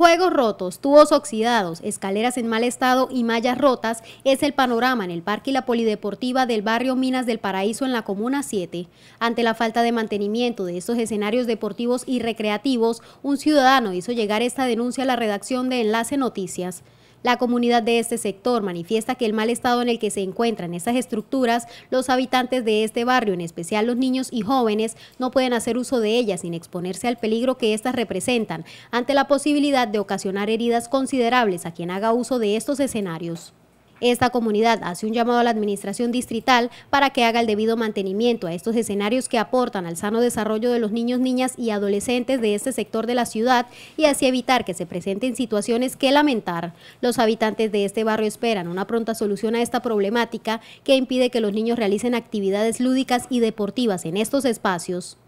Juegos rotos, tubos oxidados, escaleras en mal estado y mallas rotas es el panorama en el parque y la polideportiva del barrio Minas del Paraíso en la Comuna 7. Ante la falta de mantenimiento de estos escenarios deportivos y recreativos, un ciudadano hizo llegar esta denuncia a la redacción de Enlace Noticias. La comunidad de este sector manifiesta que el mal estado en el que se encuentran estas estructuras, los habitantes de este barrio, en especial los niños y jóvenes, no pueden hacer uso de ellas sin exponerse al peligro que éstas representan, ante la posibilidad de ocasionar heridas considerables a quien haga uso de estos escenarios. Esta comunidad hace un llamado a la administración distrital para que haga el debido mantenimiento a estos escenarios que aportan al sano desarrollo de los niños, niñas y adolescentes de este sector de la ciudad y así evitar que se presenten situaciones que lamentar. Los habitantes de este barrio esperan una pronta solución a esta problemática que impide que los niños realicen actividades lúdicas y deportivas en estos espacios.